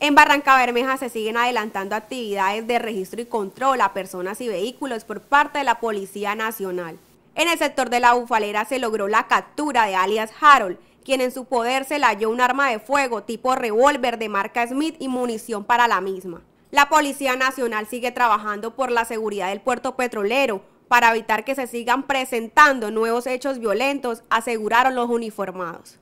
En Barranca Bermeja se siguen adelantando actividades de registro y control a personas y vehículos por parte de la Policía Nacional. En el sector de la Bufalera se logró la captura de alias Harold, quien en su poder se le halló un arma de fuego tipo revólver de marca Smith y munición para la misma. La Policía Nacional sigue trabajando por la seguridad del puerto petrolero para evitar que se sigan presentando nuevos hechos violentos, aseguraron los uniformados.